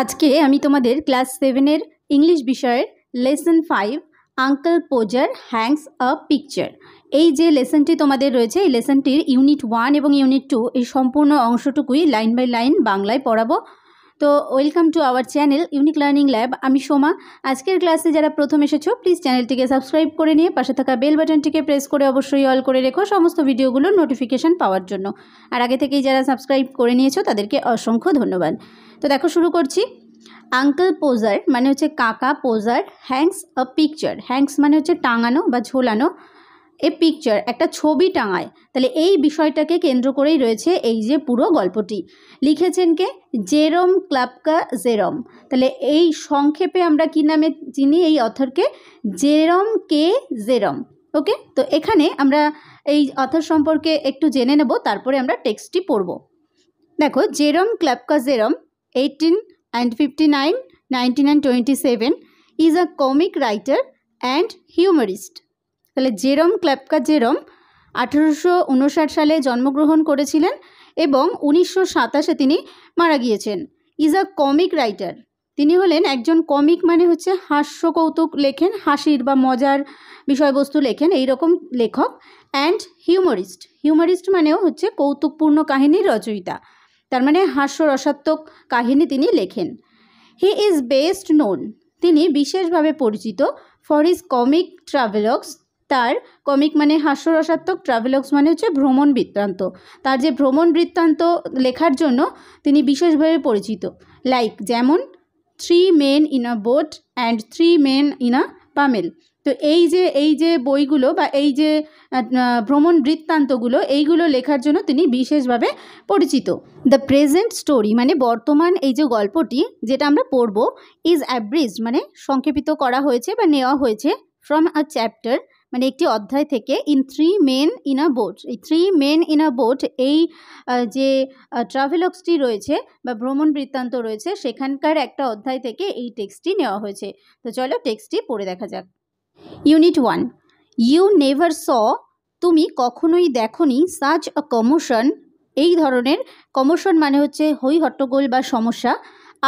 আজকে আমি তোমাদের ক্লাস সেভেনের ইংলিশ বিষয়ের lesson five uncle Podger hangs a picture এই যে লেসনটি তোমাদের রয়েছে এই লেসনটির ইউনিট ওয়ান এবং ইউনিট টু এই সম্পূর্ণ অংশটুকুই লাইন বাই লাইন বাংলায় পড়াবো তো welcome to our channel unique learning lab আমি সোমা আজকের ক্লাসে যারা প্রথম এসেছো প্লিজ চ্যানেলটিকে সাবস্ক্রাইব করে নিয়ে পাশে থাকা বেল বাটনটিকে প্রেস করে অবশ্যই অল করে রেখো সমস্ত ভিডিওগুলোর নোটিফিকেশান পাওয়ার জন্য আর আগে থেকেই যারা সাবস্ক্রাইব করে নিয়েছো তাদেরকে অসংখ্য ধন্যবাদ তো দেখো শুরু করছি আঙ্কেল পোজার মানে হচ্ছে কাকা Podger hangs a picture hangs মানে হচ্ছে টাঙানো বা ঝোলানো এ পিকচার একটা ছবি টাঙায় তাহলে এই বিষয়টাকে কেন্দ্র করেই রয়েছে এই যে পুরো গল্পটি লিখেছেন কে জেরম ক্লাবকা জেরম তাহলে এই সংক্ষেপে আমরা কি নামে চিনি এই অথরকে জেরম কে জেরম ওকে তো এখানে আমরা এই অথর সম্পর্কে একটু জেনে নেব তারপরে আমরা টেক্সটটি পড়ব দেখো জেরম ক্লাবকা জেরম 18 and 59, 19 and 27 is a comic writer and humorist. তাহলে জেরম ক্ল্যাপকা জেরম আঠেরোশো সালে জন্মগ্রহণ করেছিলেন এবং উনিশশো সাতাশে তিনি মারা গিয়েছেন ইজ আ কমিক রাইটার তিনি হলেন একজন কমিক মানে হচ্ছে হাস্য কৌতুক লেখেন হাসির বা মজার বিষয়বস্তু লেখেন এই রকম লেখক অ্যান্ড হিউমরিস্ট হিউমরিস্ট মানেও হচ্ছে কৌতুকপূর্ণ কাহিনীর রচয়িতা তার মানে হাস্যরসাত্মক কাহিনী তিনি লেখেন হি ইজ বেস্ট নোন তিনি বিশেষভাবে পরিচিত ফর ইজ কমিক ট্রাভেলক্স তার কমিক মানে হাস্যরসাত্মক ট্রাভেলক্স মানে হচ্ছে ভ্রমণ বৃত্তান্ত তার যে ভ্রমণ বৃত্তান্ত লেখার জন্য তিনি বিশেষভাবে পরিচিত লাইক যেমন three men in a boat and three men in a bummel তো এই যে এই যে বইগুলো বা এই যে ভ্রমণ বৃত্তান্তগুলো এইগুলো লেখার জন্য তিনি বিশেষভাবে পরিচিত দ্য প্রেজেন্ট স্টোরি মানে বর্তমান এই যে গল্পটি যেটা আমরা পড়ব ইজ অ্যাব্রিজ মানে সংক্ষেপিত করা হয়েছে বা নেওয়া হয়েছে ফ্রম আ চ্যাপ্টার মানে একটি অধ্যায় থেকে in three men in a boat এই three men in a boat এই যে ট্রাভেলক্সটি রয়েছে বা ভ্রমণ বৃত্তান্ত রয়েছে সেখানকার একটা অধ্যায় থেকে এই টেক্সটটি নেওয়া হয়েছে তো চলো টেক্সটটি পড়ে দেখা যাক unit one you never saw তুমি কখনোই দেখনি সাচ আ কমোশন এই ধরনের কমোশন মানে হচ্ছে হৈ হট্টগোল বা সমস্যা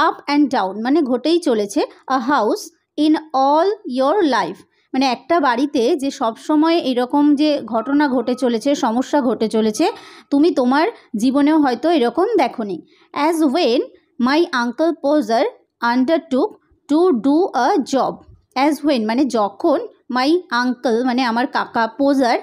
আপ অ্যান্ড ডাউন মানে ঘটেই চলেছে a house in all your life মানে একটা বাড়িতে যে সবসময় এরকম যে ঘটনা ঘটে চলেছে সমস্যা ঘটে চলেছে তুমি তোমার জীবনেও হয়তো এরকম দেখনি as when my uncle Podger undertook to do a job as when মানে যখন মাই আঙ্কল মানে আমার কাকা পোজার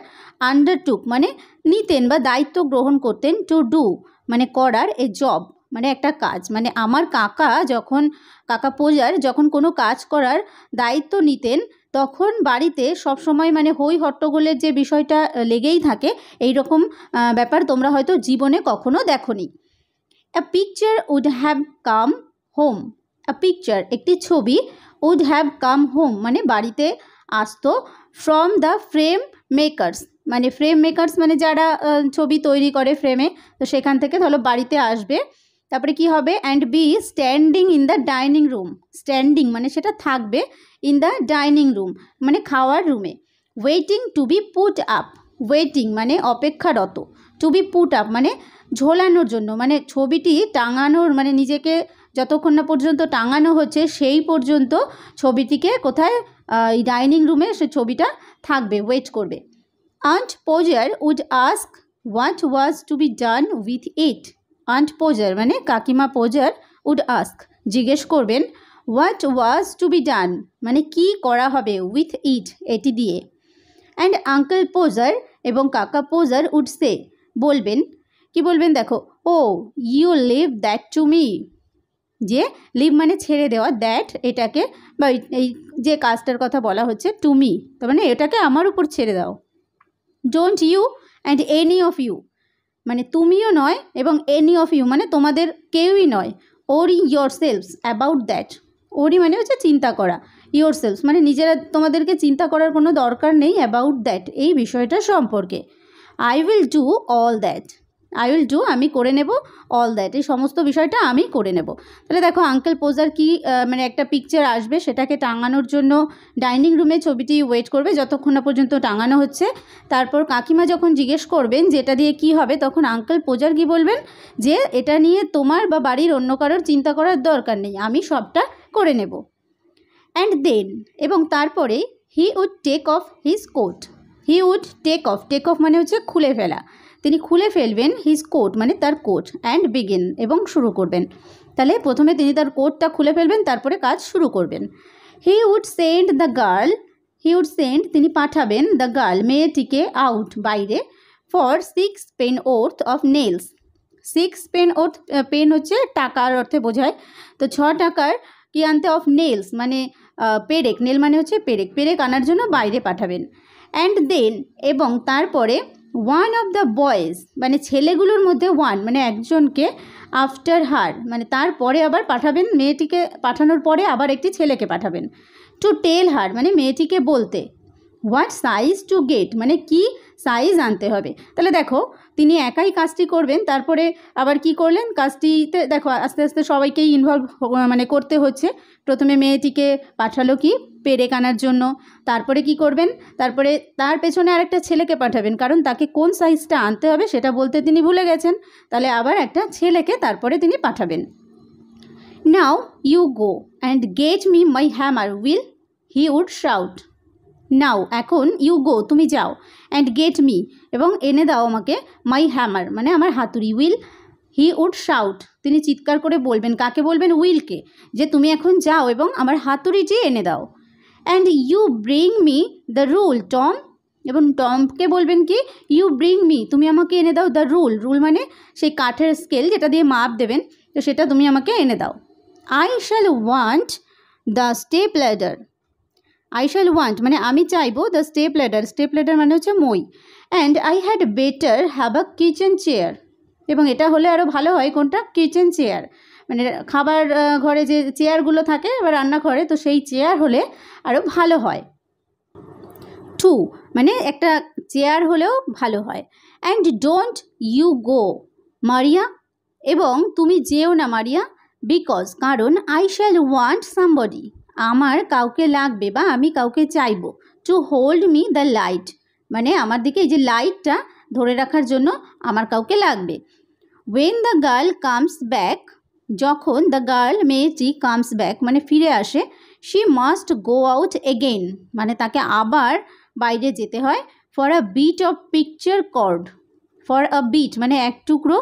আন্ডারটুক মানে নিতেন বা দায়িত্ব গ্রহণ করতেন টু ডু মানে করার এ জব মানে একটা কাজ মানে আমার কাকা যখন কাকা পোজার যখন কোনো কাজ করার দায়িত্ব নিতেন তখন বাড়িতে সব সময় মানে হই হট্টগোলের যে বিষয়টা লেগেই থাকে এই রকম ব্যাপার তোমরা হয়তো জীবনে কখনো দেখনি a picture would have come home a picture একটি ছবি উড হ্যাভ কাম হোম মানে বাড়িতে আসতো ফ্রম দ্য ফ্রেম মেকারস মানে ফ্রেম মেকারস মানে যারা ছবি তৈরি করে ফ্রেমে তো সেখান থেকে ধরো বাড়িতে আসবে তারপরে কি হবে and be standing in the dining room standing মানে সেটা থাকবে ইন দ্য ডাইনিং রুম মানে খাওয়ার রুমে waiting to be put up waiting মানে অপেক্ষারত টু বি পুট আপ মানে ঝোলানোর জন্য মানে ছবিটি টাঙানোর মানে নিজেকে যতক্ষণ না পর্যন্ত টাঙানো হচ্ছে সেই পর্যন্ত ছবিটিকে কোথায় ডাইনিং রুমে সে ছবিটা থাকবে ওয়েট করবে aunt Podger would ask what was to be done with it aunt Podger মানে কাকিমা পোজার উড আস্ক জিজ্ঞেস করবেন what was to be done মানে কি করা হবে উইথ ইট এটি দিয়ে অ্যান্ড আঙ্কেল পোজার এবং কাকা পোজার উড সে বলবেন কি বলবেন দেখো oh you leave that to me যে লিভ মানে ছেড়ে দেওয়া দ্যাট এটাকে বা এই যে কাজটার কথা বলা হচ্ছে টুমি তার মানে এটাকে আমার উপর ছেড়ে দাও don't you and any of you মানে তুমিও নয় এবং এনি অফ ইউ মানে তোমাদের কেউই নয় ওরি ইয়োর সেলফস অ্যাবাউট দ্যাট ওরি মানে হচ্ছে চিন্তা করা ইয়োর সেলফস মানে নিজেরা তোমাদেরকে চিন্তা করার কোনো দরকার নেই অ্যাবাউট দ্যাট এই বিষয়টা সম্পর্কে I will do all that I will do আমি করে নেব অল দ্যাট এই সমস্ত বিষয়টা আমি করে নেব তাহলে দেখো আঙ্কেল পোজার কি মানে একটা পিকচার আসবে সেটাকে টাঙানোর জন্য ডাইনিং রুমে ছবিটি ওয়েট করবে যতক্ষণ না পর্যন্ত টাঙানো হচ্ছে তারপর কাকিমা যখন জিজ্ঞেস করবেন যে এটা দিয়ে কি হবে তখন আঙ্কেল পোজার কি বলবেন যে এটা নিয়ে তোমার বা বাড়ির অন্য কারোর চিন্তা করার দরকার নেই আমি সবটা করে নেব অ্যান্ড দেন এবং তারপরে he would take off his coat he would take off take off মানে হচ্ছে খুলে ফেলা তিনি খুলে ফেলবেন হিজ কোট মানে তার কোট অ্যান্ড বিগিন এবং শুরু করবেন তাহলে প্রথমে তিনি তার কোটটা খুলে ফেলবেন তারপরে কাজ শুরু করবেন he would send the girl he would send তিনি পাঠাবেন দ্য গার্ল মেয়েটিকে আউট বাইরে for six pen worth of nails six pen worth pen হচ্ছে টাকার অর্থে বোঝায় তো ছ টাকার কি আনতে অফ নেলস মানে পেরেক নেল মানে হচ্ছে পেরেক পেরেক আনার জন্য বাইরে পাঠাবেন অ্যান্ড দেন এবং তারপরে ওয়ান অফ দ্য বয়েজ মানে ছেলেগুলোর মধ্যে ওয়ান মানে একজনকে আফটার হার মানে তারপরে আবার পাঠাবেন মেয়েটিকে পাঠানোর পরে আবার একটি ছেলেকে পাঠাবেন টু টেল হার মানে মেয়েটিকে বলতে হোয়াট সাইজ টু গেট মানে কি সাইজ আনতে হবে তাহলে দেখো তিনি একাই কাজটি করবেন তারপরে আবার কি করলেন কাজটিতে দেখো আস্তে আস্তে সবাইকেই ইনভলভ মানে করতে হচ্ছে প্রথমে মেয়েটিকে পাঠালো কি পেরেক আনার জন্য তারপরে কি করবেন তারপরে তার পেছনে আরেকটা ছেলেকে পাঠাবেন কারণ তাকে কোন সাইজটা আনতে হবে সেটা বলতে তিনি ভুলে গেছেন তাহলে আবার একটা ছেলেকে তারপরে তিনি পাঠাবেন now you go and get me my hammer will he would shout now এখন ইউ গো তুমি যাও অ্যান্ড গেট মি এবং এনে দাও আমাকে মাই হ্যামার মানে আমার হাতুড়ি উইল হি উড শাউট তিনি চিৎকার করে বলবেন কাকে বলবেন উইলকে যে তুমি এখন যাও এবং আমার হাতুড়িটি এনে দাও and you bring me the rule Tom এবং টমকে বলবেন কি ইউ ব্রিং মি তুমি আমাকে এনে দাও দ্য রুল রুল মানে সেই কাঠের স্কেল যেটা দিয়ে মাপ দেবেন তো সেটা তুমি আমাকে এনে দাও I shall want the step ladder I shall want মানে আমি চাইবো the step ladder step ladder মানে হচ্ছে মই and I had better have a kitchen chair এবং এটা হলে আরও ভালো হয় কোনটা কিচেন চেয়ার মানে খাবার ঘরে যে চেয়ারগুলো থাকে বা রান্নাঘরে তো সেই চেয়ার হলে আরও ভালো হয় টু মানে একটা চেয়ার হলেও ভালো হয় and don't you go Maria এবং তুমি যেও না মারিয়া বিকজ কারণ আই শ্যাল ওয়ান্ট সামবডি আমার কাউকে লাগবে বা আমি কাউকে চাইবো to hold me the light মানে আমার দিকে এই যে লাইটটা ধরে রাখার জন্য আমার কাউকে লাগবে when the girl comes back যখন দ্য গার্ল মেয়েটি কামস ব্যাক মানে ফিরে আসে she must go out again মানে তাকে আবার বাইরে যেতে হয় for a bit of picture cord for a bit মানে এক টুকরো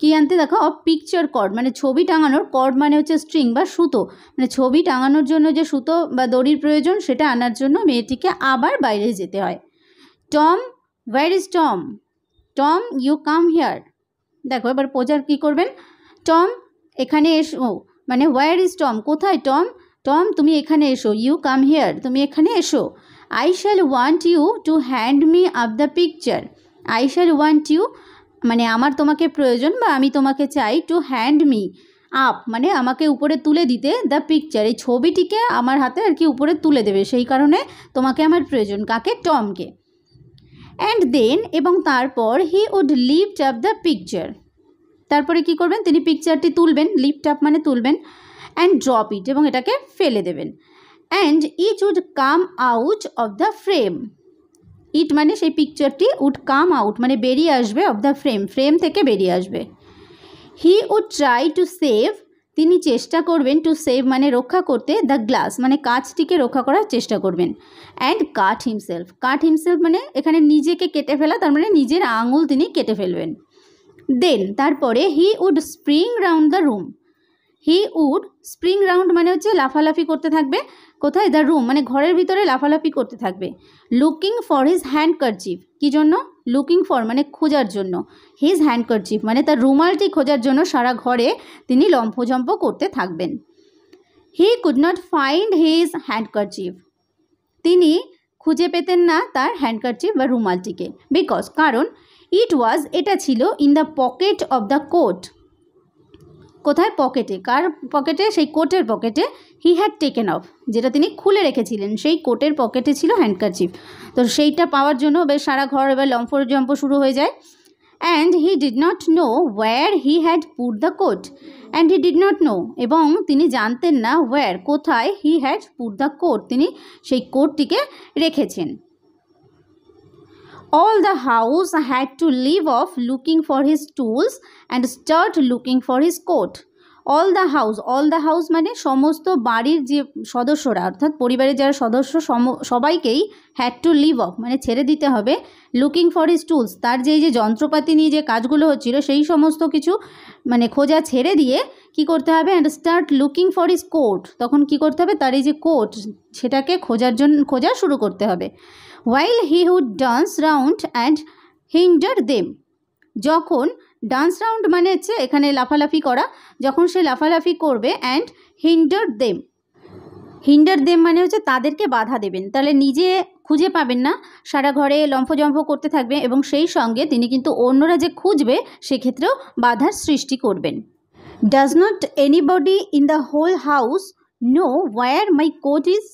কী আনতে দেখো অফ পিকচার কর্ড মানে ছবি টাঙানোর কর্ড মানে হচ্ছে স্ট্রিং বা সুতো মানে ছবি টাঙানোর জন্য যে সুতো বা দড়ির প্রয়োজন সেটা আনার জন্য মেয়েটিকে আবার বাইরে যেতে হয় Tom where is Tom Tom you come here দেখো এবার প্রজার কী করবেন টম এখানে এসো মানে হোয়ার ইজ টম কোথায় টম টম তুমি এখানে এসো ইউ কাম হিয়ার তুমি এখানে এসো I shall want you to hand me up the picture I shall want you মানে আমার তোমাকে প্রয়োজন বা আমি তোমাকে চাই টু হ্যান্ড মি আপ মানে আমাকে উপরে তুলে দিতে দ্য পিকচার এই ছবিটিকে আমার হাতে আর কি উপরে তুলে দেবে সেই কারণে তোমাকে আমার প্রয়োজন কাকে টমকে অ্যান্ড দেন এবং তারপর he would lift up the picture তারপরে কি করবেন তিনি পিকচারটি তুলবেন লিফট আপ মানে তুলবেন অ্যান্ড ড্রপ ইট এবং এটাকে ফেলে দেবেন and each would come out of the frame it মানে সেই পিকচারটি উড কাম আউট মানে বেরিয়ে আসবে অফ দ্য ফ্রেম ফ্রেম থেকে বেরিয়ে আসবে he would try to save তিনি চেষ্টা করবেন টু সেভ মানে রক্ষা করতে দ্য গ্লাস মানে কাঁচটিকে রক্ষা করার চেষ্টা করবেন and cut himself cut himself মানে এখানে নিজেকে কেটে ফেলা তার মানে নিজের আঙুল তিনি কেটে ফেলবেন দেন তারপরে he would spring round the room he would spring round মানে হচ্ছে লাফালাফি করতে থাকবে কোথায় দ্য রুম মানে ঘরের ভিতরে লাফালাফি করতে থাকবে looking for his handkerchief কী জন্য লুকিং ফর মানে খোঁজার জন্য হিজ হ্যান্ড কারচিপ মানে তার রুমালটি খোঁজার জন্য সারা ঘরে তিনি লম্ফঝম্প করতে থাকবেন he could not find his handkerchief তিনি খুঁজে পেতেন না তার হ্যান্ডকারচিপ বা রুমালটিকে বিকজ কারণ ইট ওয়াজ এটা ছিল in the pocket of the coat কোথায় পকেটে কার পকেটে সেই কোটের পকেটে হি হ্যাড টেকেন অফ যেটা তিনি খুলে রেখেছিলেন সেই কোটের পকেটে ছিল হ্যান্ডকারচিফ তো সেইটা পাওয়ার জন্য বেশ সারা ঘর এবার লম্ফর জম্প শুরু হয়ে যায় and he did not know where he had put the coat and he did not know এবং তিনি জানতেন না ওয়্যার কোথায় he had put the coat তিনি সেই কোটটিকে রেখেছেন all the house had to leave off looking for his tools and start looking for his coat. All the house all the house মানে সমস্ত বাড়ির যে সদস্যরা অর্থাৎ পরিবারের যারা সদস্য সবাইকেই হ্যাড টু লিভ অফ মানে ছেড়ে দিতে হবে লুকিং ফর ইস টুলস তার যে যে যন্ত্রপাতি নিয়ে যে কাজগুলো হচ্ছিলো সেই সমস্ত কিছু মানে খোঁজা ছেড়ে দিয়ে কি করতে হবে and start looking for his coat তখন কি করতে হবে তার এই যে কোট সেটাকে খোঁজার জন্য খোঁজা শুরু করতে হবে while he would dance round and hinder them যখন ডান্স রাউন্ড মানে হচ্ছে এখানে লাফালাফি করা যখন সে লাফালাফি করবে and hinder them hinder them মানে হচ্ছে তাদেরকে বাধা দেবেন তাহলে নিজে খুঁজে পাবেন না সারা ঘরে লম্ফজম্ফ করতে থাকবে এবং সেই সঙ্গে তিনি কিন্তু অন্যরা যে খুঁজবে সেক্ষেত্রেও বাধার সৃষ্টি করবেন does not anybody in the whole house know where my coat is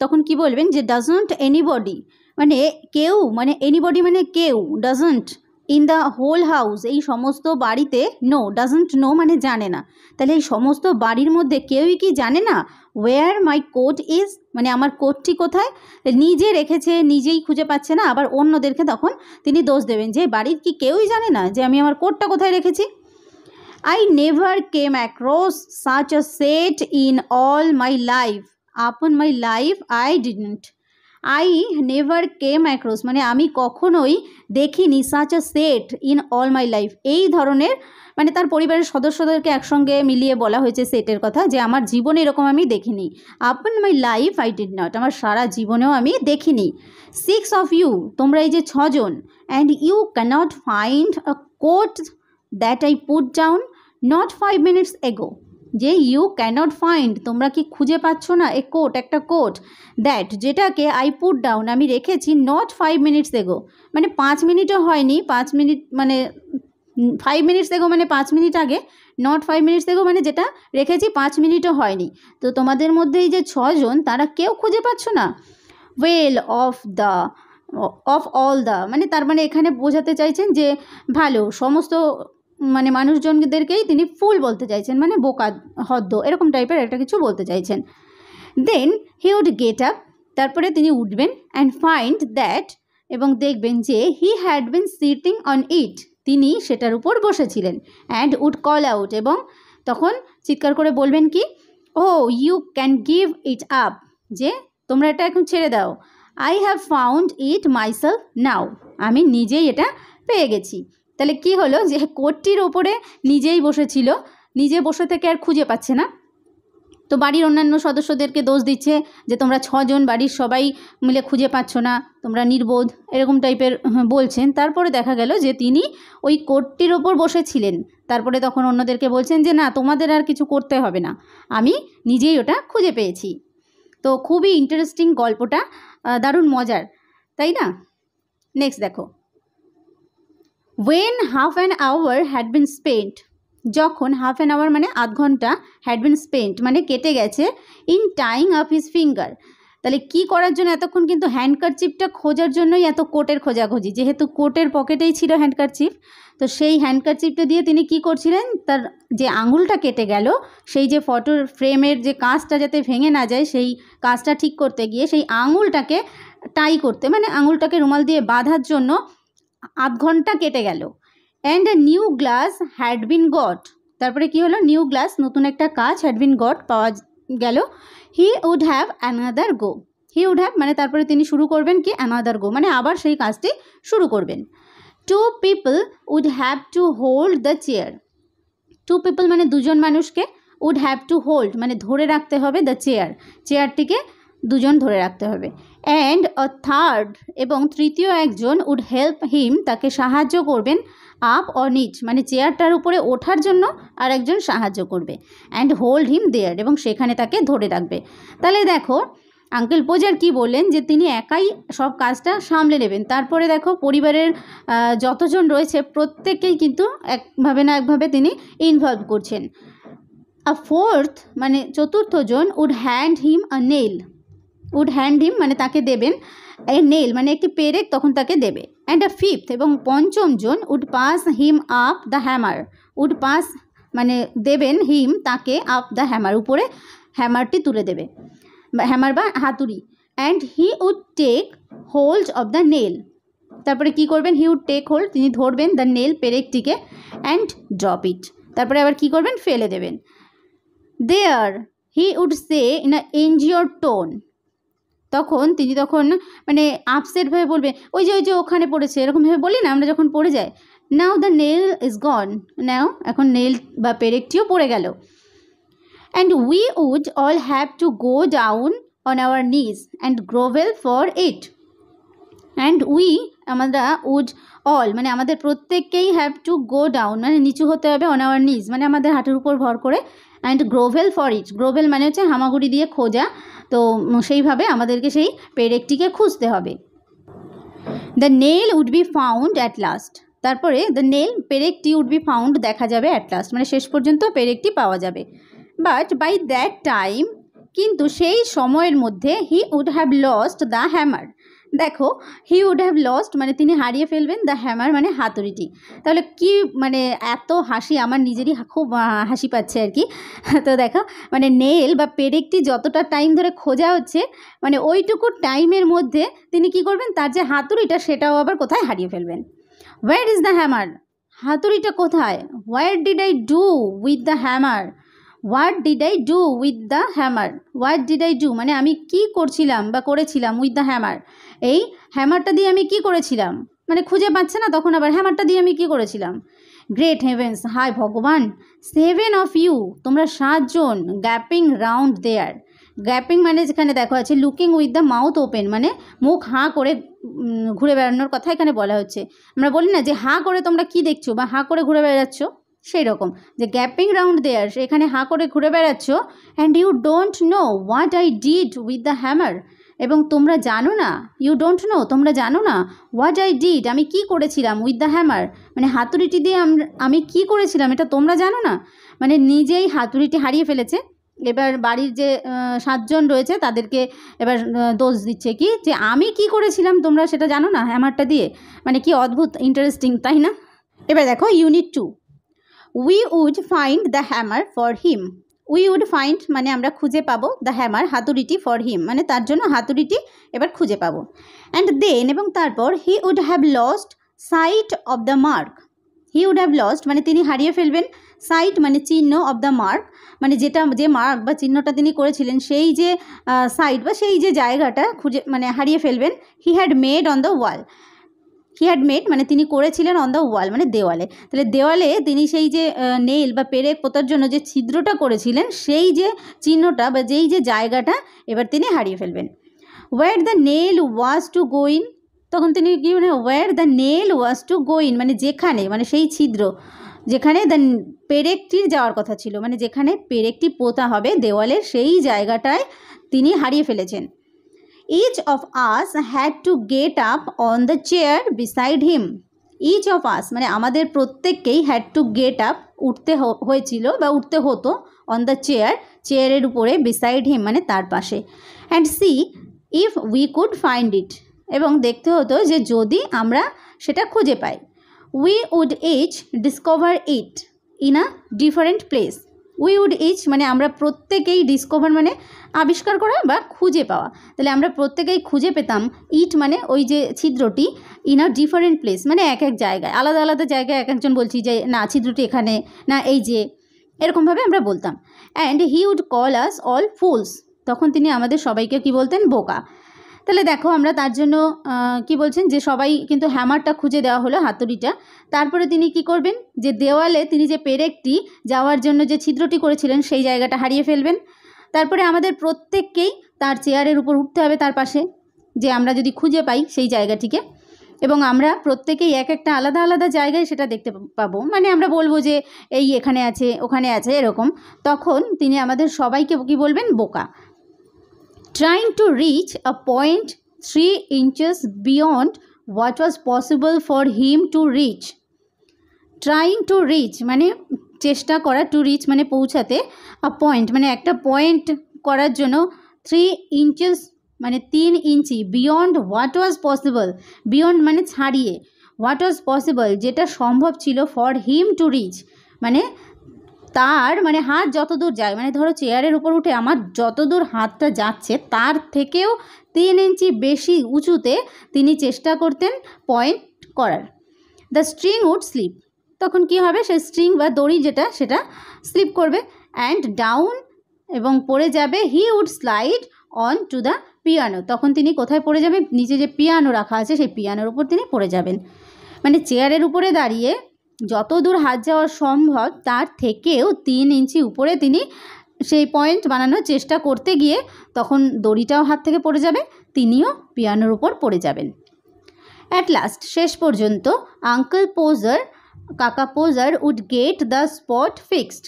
তখন কি বলবেন যে ডাজ নট এনিবডি মানে কেউ মানে এনিবডি মানে কেউ doesn't in the whole house এই সমস্ত বাড়িতে নো ডাজেন্ট নো মানে জানে না তাহলে এই সমস্ত বাড়ির মধ্যে কেউই কি জানে না ওয়ার মাই কোট ইজ মানে আমার কোটটি কোথায় নিজে রেখেছে নিজেই খুঁজে পাচ্ছে না আবার অন্যদেরকে তখন তিনি দোষ দেবেন যে বাড়ির কি কেউই জানে না যে আমি আমার কোটটা কোথায় রেখেছি I never came across such a set in all my life upon my life I didn't I never came across মানে আমি কখনোই দেখিনি such a set in all my life এই ধরনের মানে তার পরিবারের সদস্যদেরকে একসঙ্গে মিলিয়ে বলা হয়েছে সেটের কথা যে আমার জীবনে এরকম আমি দেখিনি upon my life I did not আমার সারা জীবনেও আমি দেখিনি সিক্স অফ ইউ তোমরা এই যে ছজন and you can't find a coat that I put down not five minutes ago যে ইউ ক্যানট ফাইন্ড তোমরা কি খুঁজে পাচ্ছ না এ কোট একটা কোট দ্যাট যেটাকে আই পুট ডাউন আমি রেখেছি নট ফাইভ মিনিটস এগো মানে পাঁচ মিনিটও হয়নি পাঁচ মিনিট মানে ফাইভ মিনিটস এগো মানে পাঁচ মিনিট আগে নট ফাইভ মিনিটস এগো মানে যেটা রেখেছি পাঁচ মিনিটও হয়নি তো তোমাদের মধ্যেই যে ছজন তারা কেউ খুঁজে পাচ্ছ না well of the of all the মানে তার মানে এখানে বোঝাতে চাইছেন যে ভালো সমস্ত মানে মানুষজনদেরকেই তিনি ফুল বলতে চাইছেন মানে বোকা হদ্দ এরকম টাইপের একটা কিছু বলতে চাইছেন then he would get up তারপরে তিনি উঠবেন অ্যান্ড ফাইন্ড দ্যাট এবং দেখবেন যে he had been sitting on it তিনি সেটার উপর বসেছিলেন অ্যান্ড উড কল আউট এবং তখন চিৎকার করে বলবেন কি oh you can give it up যে তোমরা এটা এখন ছেড়ে দাও I have found it myself now আমি নিজেই এটা পেয়ে গেছি তাহলে কি হলো যে কোটটির ওপরে নিজেই বসেছিল নিজে বসে থেকে আর খুঁজে পাচ্ছে না তো বাড়ির অন্যান্য সদস্যদেরকে দোষ দিচ্ছে যে তোমরা ছজন বাড়ির সবাই মিলে খুঁজে পাচ্ছ না তোমরা নির্বোধ এরকম টাইপের বলছেন তারপরে দেখা গেল যে তিনি ওই কোটটির ওপর বসেছিলেন তারপরে তখন অন্যদেরকে বলছেন যে না তোমাদের আর কিছু করতে হবে না আমি নিজেই ওটা খুঁজে পেয়েছি তো খুবই ইন্টারেস্টিং গল্পটা দারুণ মজার তাই না নেক্সট দেখো when half an hour had been spent যখন হাফ অ্যান আওয়ার মানে আধ ঘন্টা হ্যাড বিন স্পেন্ট মানে কেটে গেছে in tying up his finger তাহলে কি করার জন্য এতক্ষণ কিন্তু হ্যান্ডকারচিপটা খোঁজার জন্যই এত কোটের খোঁজাখুঁজি যেহেতু কোটের পকেটেই ছিল হ্যান্ডকারচিপ তো সেই হ্যান্ডকারচিপটা দিয়ে তিনি কি করছিলেন তার যে আঙুলটা কেটে গেল সেই যে ফটোর ফ্রেমের যে কাঁচটা যাতে ভেঙে না যায় সেই কাজটা ঠিক করতে গিয়ে সেই আঙুলটাকে টাই করতে মানে আঙুলটাকে রুমাল দিয়ে বাঁধার জন্য আধ ঘন্টা কেটে গেল and new glass had been got তারপরে কি হলো নিউ গ্লাস নতুন একটা কাজ হ্যাড বিন গট পাওয়া গেল he would have another go he would have মানে তারপরে তিনি শুরু করবেন কি অ্যানাদার গো মানে আবার সেই কাজটি শুরু করবেন two people would have to hold the chair two people মানে দুজন মানুষকে উড হ্যাভ টু হোল্ড মানে ধরে রাখতে হবে দ্য চেয়ার চেয়ারটিকে দুজন ধরে রাখতে হবে অ্যান্ড অ থার্ড এবং তৃতীয় একজন উড হেল্প হিম তাকে সাহায্য করবেন আপ অ নিচ মানে চেয়ারটার উপরে ওঠার জন্য আর একজন সাহায্য করবে অ্যান্ড হোল্ড হিম দেয়ার এবং সেখানে তাকে ধরে রাখবে তাহলে দেখো আঙ্কেল পোজার কি বললেন যে তিনি একাই সব কাজটা সামলে নেবেন তারপরে দেখো পরিবারের যতজন রয়েছে প্রত্যেককেই কিন্তু একভাবে না একভাবে তিনি ইনভলভ করছেন আ ফোর্থ মানে চতুর্থজন would hand him a nail would hand him মানে তাকে দেবেন এ নেল মানে একটি পেরেক তখন তাকে দেবে অ্যান্ড আ ফিফথ এবং পঞ্চম জন would pass him up the hammer would pass মানে দেবেন হিম তাকে আপ দ্য হ্যামার উপরে হ্যামারটি তুলে দেবে হ্যামার বা হাতুড়ি and he would take hold of the nail তারপরে কি করবেন হি উড টেক হোল্ড তিনি ধরবেন দ্য নেল পেরেকটিকে অ্যান্ড ড্রপ ইট তারপরে আবার কি করবেন ফেলে দেবেন দেয়ার he would say in a এনজিওর টোন তখন তিনি তখন মানে আপসেট হয়ে বলবে ওই যে ওই যে ওখানে পড়েছে এরকমভাবে বলি না আমরা যখন পড়ে যাই now the nail is gone now এখন নেল বা পেরেকটিও পড়ে গেল and we would all have to go down on our knees and grovel for it and we আমরা উড অল মানে আমাদের প্রত্যেককেই হ্যাভ টু গো ডাউন মানে নিচু হতে হবে অন আওয়ার নিজ মানে আমাদের হাঁটুর উপর ভর করে and grovel for each grovel মানে হচ্ছে হামাগুড়ি দিয়ে খোঁজা তো সেইভাবে আমাদেরকে সেই পেরেকটিকে খুঁজতে হবে the nail would be found at last তারপরে দ্য নেল পেরেকটি উড বি ফাউন্ড দেখা যাবে অ্যাট লাস্ট মানে শেষ পর্যন্ত পেরেকটি পাওয়া যাবে বাট বাই দ্যাট টাইম কিন্তু সেই সময়ের মধ্যে he would have lost the hammer দেখো হি উড হ্যাভ লস্ট মানে তিনি হারিয়ে ফেলবেন দ্য হ্যামার মানে হাতুড়িটি তাহলে কি মানে এত হাসি আমার নিজেরই খুব হাসি পাচ্ছে আর কি তো দেখো মানে নেল বা পেরেকটি যতটা টাইম ধরে খোঁজা হচ্ছে মানে ওইটুকু টাইমের মধ্যে তিনি কি করবেন তার যে হাতুড়িটা সেটাও আবার কোথায় হারিয়ে ফেলবেন হোয়ার ইজ দ্য হ্যামার হাতুড়িটা কোথায় where did I do with the hammer what did I do with the hammer what did I do মানে আমি কি করছিলাম বা করেছিলাম উইথ দ্য হ্যামার এই হ্যামারটা দিয়ে আমি কি করেছিলাম মানে খুঁজে পাচ্ছে না তখন আবার হ্যামারটা দিয়ে আমি কি করেছিলাম গ্রেট হেভেন্স হাই ভগবান সেভেন অফ ইউ তোমরা সাতজন গ্যাপিং রাউন্ড দেয়ার গ্যাপিং মানে যেখানে দেখো আছে looking with the mouth open মানে মুখ হাঁ করে ঘুরে বেড়ানোর কথা এখানে বলা হচ্ছে আমরা বলি না যে হাঁ করে তোমরা কি দেখছো বা হাঁ করে ঘুরে বেড়াচ্ছ সেই রকম যে গ্যাপিং রাউন্ড দেয়ার এখানে হাঁ করে ঘুরে বেড়াচ্ছ and you don't know what I did with the hammer এবং তোমরা জানো না ইউ ডোন্ট নো তোমরা জানো না হোয়াট আই ডিড আমি কি করেছিলাম উইথ দ্য হ্যামার মানে হাতুড়িটি দিয়ে আমি কি করেছিলাম এটা তোমরা জানো না মানে নিজেই হাতুড়িটি হারিয়ে ফেলেছে এবার বাড়ির যে সাতজন রয়েছে তাদেরকে এবার দোষ দিচ্ছে কি যে আমি কি করেছিলাম তোমরা সেটা জানো না হ্যামারটা দিয়ে মানে কি অদ্ভুত ইন্টারেস্টিং তাই না এবার দেখো unit two we would find the hammer for him we would find মানে আমরা খুঁজে পাবো দ্য হ্যামার হাতুড়িটি ফর হিম মানে তার জন্য হাতুড়িটি এবার খুঁজে পাবো অ্যান্ড দেন এবং তারপর he would have lost sight of the mark he would have lost মানে তিনি হারিয়ে ফেলবেন সাইট মানে চিহ্ন অব দ্য মার্ক মানে যেটা যে মার্ক বা চিহ্নটা তিনি করেছিলেন সেই যে সাইট বা সেই যে জায়গাটা খুঁজে মানে হারিয়ে ফেলবেন he had made on the wall he had made মানে তিনি করেছিলেন অন দ্য ওয়াল মানে দেওয়ালে তাহলে দেওয়ালে তিনি সেই যে নেইল বা পেরেক পোতার জন্য যে ছিদ্রটা করেছিলেন সেই যে চিহ্নটা বা যেই যে জায়গাটা এবার তিনি হারিয়ে ফেলবেন where the nail was to go in তখন তিনি কী মানে where the nail was to go in মানে যেখানে মানে সেই ছিদ্র যেখানে দ্য পেরেকটির যাওয়ার কথা ছিল মানে যেখানে পেরেকটি পোতা হবে দেওয়ালের সেই জায়গাটায় তিনি হারিয়ে ফেলেছেন Each of us had to get up on the chair beside him. Each of us মানে আমাদের প্রত্যেককেই হ্যাড টু গেট আপ উঠতে হয়েছিল বা উঠতে হতো অন দ্য চেয়ার চেয়ারের উপরে বিসাইড হিম মানে তার পাশে and see if we could find it এবং দেখতে হতো যে যদি আমরা সেটা খুঁজে পাই we would each discover it in a different place we would each মানে আমরা প্রত্যেকেই ডিসকভার মানে আবিষ্কার করা বা খুঁজে পাওয়া তাহলে আমরা প্রত্যেকেই খুঁজে পেতাম ইট মানে ওই যে ছিদ্রটি ইন আ ডিফারেন্ট প্লেস মানে এক এক জায়গায় আলাদা আলাদা জায়গায় এক একজন বলছি যে না ছিদ্রটি এখানে না এই যে এরকমভাবে আমরা বলতাম and he would call us all fools তখন তিনি আমাদের সবাইকে কি বলতেন বোকা তাহলে দেখো আমরা তার জন্য কি বলছেন যে সবাই কিন্তু হ্যামারটা খুঁজে দেওয়া হলো হাতুড়িটা তারপরে তিনি কি করবেন যে দেওয়ালে তিনি যে পেরেকটি যাওয়ার জন্য যে ছিদ্রটি করেছিলেন সেই জায়গাটা হারিয়ে ফেলবেন তারপরে আমাদের প্রত্যেককেই তার চেয়ারের উপর উঠতে হবে তার পাশে যে আমরা যদি খুঁজে পাই সেই জায়গাটিকে এবং আমরা প্রত্যেকেই এক একটা আলাদা আলাদা জায়গায় সেটা দেখতে পাবো মানে আমরা বলবো যে এই এখানে আছে ওখানে আছে এরকম তখন তিনি আমাদের সবাইকে কি বলবেন বোকা trying to reach a point three inches beyond what was possible for him to reach trying to reach মানে চেষ্টা করা টু রিচ মানে পৌঁছাতে আ পয়েন্ট মানে একটা পয়েন্ট করার জন্য থ্রি ইঞ্চেস মানে তিন ইঞ্চি beyond what was possible beyond মানে ছাড়িয়ে হোয়াট ওয়াজ পসিবল যেটা সম্ভব ছিল ফর হিম টু রিচ মানে তার মানে হাত যতদূর যায় মানে ধরো চেয়ারের উপর উঠে আমার যতদূর হাতটা যাচ্ছে তার থেকেও তিন ইঞ্চি বেশি উঁচুতে তিনি চেষ্টা করতেন পয়েন্ট করার দ্য স্ট্রিং উড স্লিপ তখন কি হবে সে স্ট্রিং বা দড়ি যেটা সেটা স্লিপ করবে অ্যান্ড ডাউন এবং পড়ে যাবে he would slide on to the piano তখন তিনি কোথায় পড়ে যাবে নিচে যে পিয়ানো রাখা আছে সেই পিয়ানোর উপর তিনি পড়ে যাবেন মানে চেয়ারের উপরে দাঁড়িয়ে যত দূর হাত যাওয়া সম্ভব তার থেকেও তিন ইঞ্চি উপরে তিনি সেই পয়েন্ট বানানোর চেষ্টা করতে গিয়ে তখন দড়িটাও হাত থেকে পড়ে যাবে তিনিও পিয়ানোর উপর পড়ে যাবেন অ্যাট লাস্ট শেষ পর্যন্ত আঙ্কেল পোজার কাকা Podger would get the spot fixed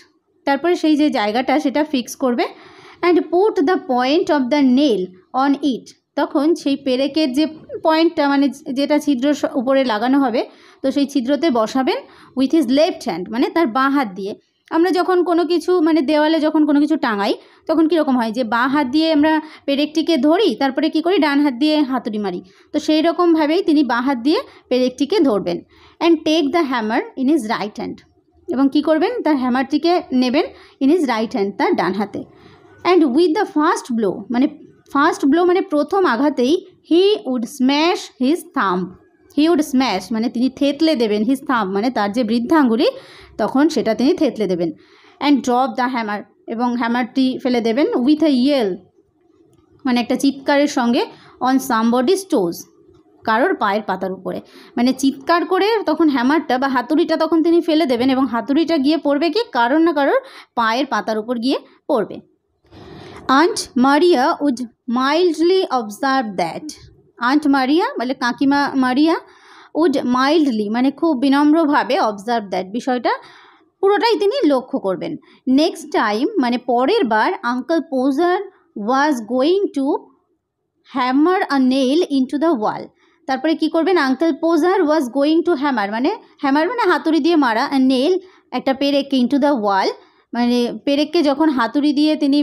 তারপরে সেই যে জায়গাটা সেটা ফিক্স করবে and put the point of the nail on it তখন সেই পেরেকের যে পয়েন্টটা মানে যেটা ছিদ্র উপরে লাগানো হবে তো সেই ছিদ্রতে বসাবেন উইথ হিজ লেফট হ্যান্ড মানে তার বাঁ হাত দিয়ে আমরা যখন কোনো কিছু মানে দেওয়ালে যখন কোনো কিছু টাঙাই তখন কীরকম হয় যে বাঁ হাত দিয়ে আমরা পেরেকটিকে ধরি তারপরে কি করি ডান হাত দিয়ে হাতুড়ি মারি তো সেই রকমভাবেই তিনি বাঁ হাত দিয়ে পেরেকটিকে ধরবেন and take the hammer in his right hand এবং কি করবেন তার হ্যামারটিকে নেবেন ইন ইজ রাইট হ্যান্ড তার ডান হাতে and with the first blow মানে ফার্স্ট ব্লো মানে প্রথম আঘাতেই he would smash his thumb he would smash মানে তিনি থেতলে দেবেন হিজ থাম্প মানে তার যে বৃদ্ধাঙ্গুলি তখন সেটা তিনি থেতলে দেবেন অ্যান্ড ড্রপ দ্য হ্যামার এবং হ্যামারটি ফেলে দেবেন উইথ এ ইয়েল মানে একটা চিৎকারের সঙ্গে অন সামবডি স্টোজ কারোর পায়ের পাতার উপরে মানে চিৎকার করে তখন হ্যামারটা বা হাতুড়িটা তখন তিনি ফেলে দেবেন এবং হাতুড়িটা গিয়ে পড়বে কি কারোর না কারোর পায়ের পাতার উপর গিয়ে পড়বে aunt Maria would mildly observe that aunt Maria মানে কাকিমা মারিয়া উড মাইল্ডলি মানে খুব বিনম্রভাবে অবজার্ভ দ্যাট বিষয়টা পুরোটাই তিনি লক্ষ্য করবেন নেক্সট টাইম মানে পরের বার uncle Podger was going to hammer a nail into the wall তারপরে কি করবেন uncle Podger was going to hammer মানে হ্যামার মানে হাতুড়ি দিয়ে মারা নেল একটা পেরেক ইন্টু দ্য ওয়াল মানে পেরেককে যখন হাতুড়ি দিয়ে তিনি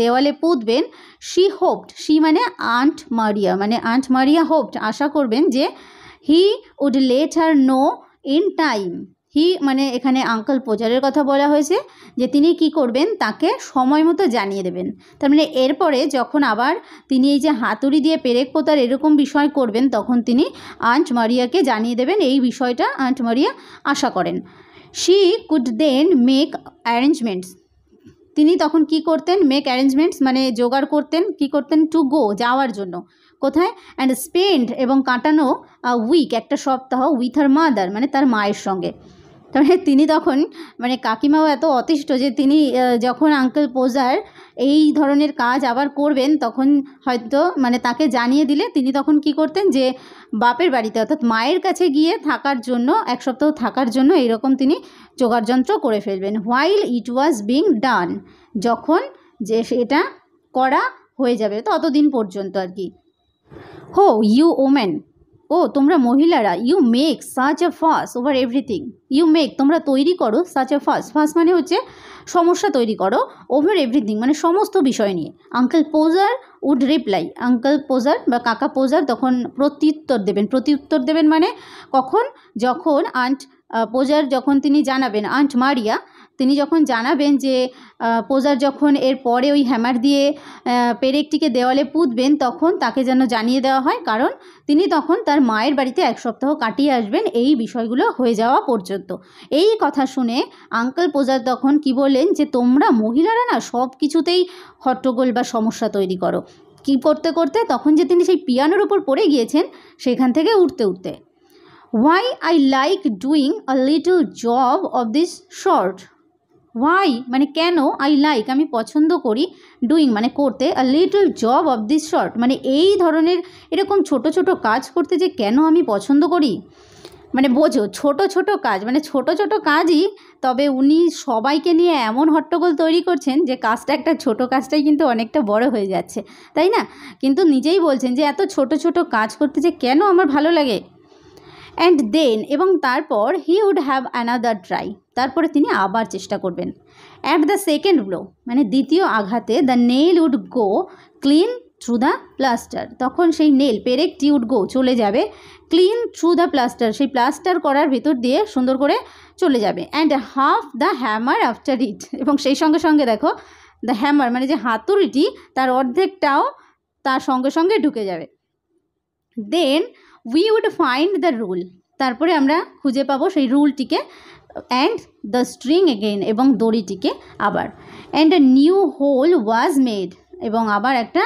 দেওয়ালে পুঁতবেন শি হোপড শি মানে আন্ট মারিয়া মানে আন্ট মারিয়া হোপড আশা করবেন যে he would let her know in time he মানে এখানে আঙ্কল পোজারের কথা বলা হয়েছে যে তিনি কি করবেন তাকে সময় মতো জানিয়ে দেবেন তার মানে এরপরে যখন আবার তিনি এই যে হাতুড়ি দিয়ে পেরেক পোতার এরকম বিষয় করবেন তখন তিনি আন্ট মারিয়াকে জানিয়ে দেবেন এই বিষয়টা আন্ট মারিয়া আশা করেন she could then make arrangements তিনি তখন কি করতেন মেক অ্যারেঞ্জমেন্টস মানে জোগাড় করতেন কি করতেন টু গো যাওয়ার জন্য কোথায় অ্যান্ড স্পেন্ড এবং কাটানো উইক একটা সপ্তাহ উইথ হার মাদার মানে তার মায়ের সঙ্গে তবে মানে তিনি তখন মানে কাকিমাও এত অতিষ্ঠ যে তিনি যখন আঙ্কেল পোজার এই ধরনের কাজ আবার করবেন তখন হয়তো মানে তাকে জানিয়ে দিলে তিনি তখন কি করতেন যে বাপের বাড়িতে অর্থাৎ মায়ের কাছে গিয়ে থাকার জন্য এক সপ্তাহ থাকার জন্য এইরকম তিনি যোগাড়যন্ত্র করে ফেলবেন while it was being done যখন যে এটা করা হয়ে যাবে ততদিন পর্যন্ত আর কি হো ইউ ওমেন ও তোমরা মহিলারা you make such a fuss over everything you make তোমরা তৈরি করো সাচ আ ফাস ফাস মানে হচ্ছে সমস্যা তৈরি করো ওভার এভরিথিং মানে সমস্ত বিষয় নিয়ে uncle Podger would reply uncle Podger বা কাকা পোজার তখন প্রত্যুত্তর দেবেন প্রত্যুত্তর দেবেন মানে কখন যখন আন্ট প্রজার যখন তিনি জানাবেন আন্ট মারিয়া তিনি যখন জানাবেন যে পোজার যখন এর পরে ওই হ্যামার দিয়ে পেরেকটিকে দেওয়ালে পুঁতবেন তখন তাকে যেন জানিয়ে দেওয়া হয় কারণ তিনি তখন তার মায়ের বাড়িতে এক সপ্তাহ কাটিয়ে আসবেন এই বিষয়গুলো হয়ে যাওয়া পর্যন্ত এই কথা শুনে আঙ্কেল পোজার তখন কি বললেন যে তোমরা মহিলারা না সব কিছুতেই হট্টগোল বা সমস্যা তৈরি করো কি করতে করতে তখন যে তিনি সেই পিয়ানোর উপর পড়ে গিয়েছেন সেখান থেকে উঠতে উঠতে why i like doing a little job of this sort why মানে কেন আই লাইক আমি পছন্দ করি ডুইং মানে করতে a little job of this sort মানে এই ধরনের এরকম ছোট ছোট কাজ করতে যে কেন আমি পছন্দ করি মানে বোঝো ছোট ছোট কাজ মানে ছোট ছোট কাজই তবে উনি সবাইকে নিয়ে এমন হট্টগোল তৈরি করছেন যে কাজটা একটা ছোট কাজটাই কিন্তু অনেকটা বড় হয়ে যাচ্ছে তাই না কিন্তু নিজেই বলছেন যে এত ছোট ছোট কাজ করতে যে কেন আমার ভালো লাগে অ্যান্ড দেন এবং তারপর he would have another try তারপরে তিনি আবার চেষ্টা করবেন অ্যাট দ্য সেকেন্ড ব্লো মানে দ্বিতীয় আঘাতে the nail would go clean through the plaster তখন সেই নেল পেরেকটি উড গো চলে যাবে ক্লিন থ্রু দ্য প্লাস্টার সেই প্লাস্টার করার ভিতর দিয়ে সুন্দর করে চলে যাবে and half the hammer after it এবং সেই সঙ্গে সঙ্গে দেখো দ্য হ্যামার মানে যে হাতুড়িটি তার অর্ধেকটাও তার সঙ্গে সঙ্গে ঢুকে যাবে then we would find the rule তারপরে আমরা খুঁজে পাবো সেই রুলটিকে অ্যান্ড দ্য স্ট্রিং এগেইন এবং দড়িটিকে আবার and a new hole was made এবং আবার একটা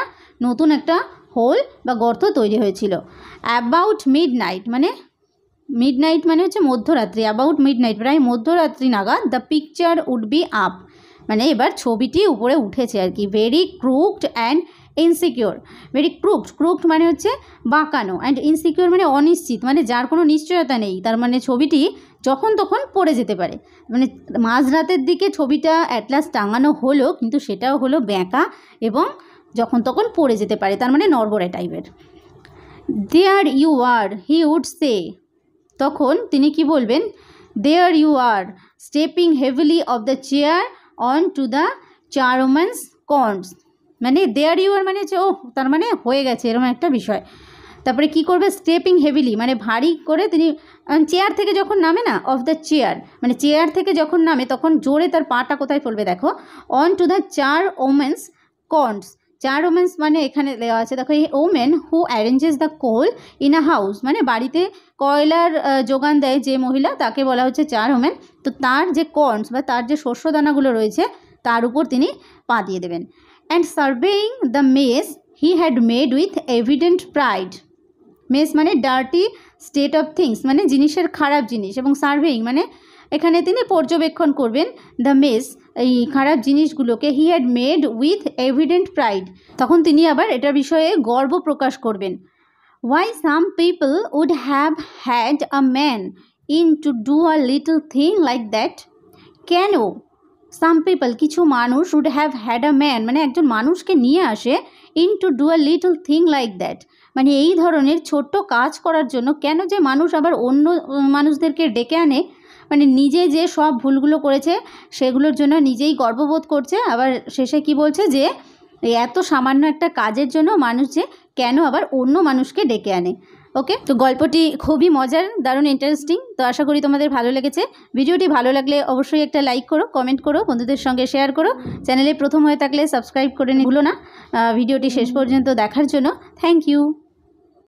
নতুন একটা হোল বা গর্ত তৈরি হয়েছিল অ্যাবাউট মিড নাইট মানে মিড নাইট মানে হচ্ছে মধ্যরাত্রি অ্যাবাউট মিড নাইট প্রায় মধ্যরাত্রি নাগাদ the picture would be up মানে এবার ছবিটি উপরে উঠেছে আর কি very crooked and insecure very crooked ক্রুপড মানে হচ্ছে বাঁকানো অ্যান্ড ইনসিকিওর মানে অনিশ্চিত মানে যার কোনো নিশ্চয়তা নেই তার মানে ছবিটি যখন তখন পড়ে যেতে পারে মানে মাঝরাতের দিকে ছবিটা অ্যাটলাস টাঙানো হলো কিন্তু সেটাও হলো ব্যাঁকা এবং যখন তখন পড়ে যেতে পারে তার মানে নরবরে টাইপের দেয়ার you R he would say তখন তিনি কি বলবেন there you are stepping heavily off the chair on to the charwoman's corns মানে দেয়ার ইউর মানে হচ্ছে ও তার মানে হয়ে গেছে এরকম একটা বিষয় তারপরে কি করবে স্টেপিং হেভিলি মানে ভারী করে তিনি চেয়ার থেকে যখন নামে না অফ দ্য চেয়ার মানে চেয়ার থেকে যখন নামে তখন জোরে তার পাটা কোথায় ফলবে দেখো on to the charwoman's corns charwoman's মানে এখানে দেওয়া আছে দেখো এই woman who arranges the coal in a house মানে বাড়িতে কয়লার যোগান দেয় যে মহিলা তাকে বলা হচ্ছে চার ওমেন তো তার যে কর্নস বা তার যে শস্যদানাগুলো রয়েছে তার উপর তিনি পা দিয়ে দেবেন and surveying the mess he had made with evident pride mess মানে ডার্টি স্টেট অফ থিংস মানে জিনিসের খারাপ জিনিস এবং সার্ভেইং মানে এখানে তিনি পর্যবেক্ষণ করবেন দ্য মেস এই খারাপ জিনিসগুলোকে he had made with evident pride তখন তিনি আবার এটার বিষয়ে গর্ব প্রকাশ করবেন why some people would have had a man in to do a little thing like that কেন সাম পিপল কিছু মানুষ would have had a man মানে একজন মানুষকে নিয়ে আসে in to do a little thing like that মানে এই ধরনের ছোট্ট কাজ করার জন্য কেন যে মানুষ আবার অন্য মানুষদেরকে ডেকে আনে মানে নিজে যে সব ভুলগুলো করেছে সেগুলোর জন্য নিজেই গর্ববোধ করছে আবার শেষে কি বলছে যে এত সামান্য একটা কাজের জন্য মানুষ যে কেন আবার অন্য মানুষকে ডেকে আনে ওকে তো গল্পটি খুবই মজার দারুণ ইন্টারেস্টিং তো আশা করি তোমাদের ভালো লেগেছে ভিডিওটি ভালো লাগলে অবশ্যই একটা লাইক করো কমেন্ট করো বন্ধুদের সঙ্গে শেয়ার করো চ্যানেলে প্রথম হয়ে থাকলে সাবস্ক্রাইব করে ভুলো না ভিডিওটি শেষ পর্যন্ত দেখার জন্য থ্যাংক ইউ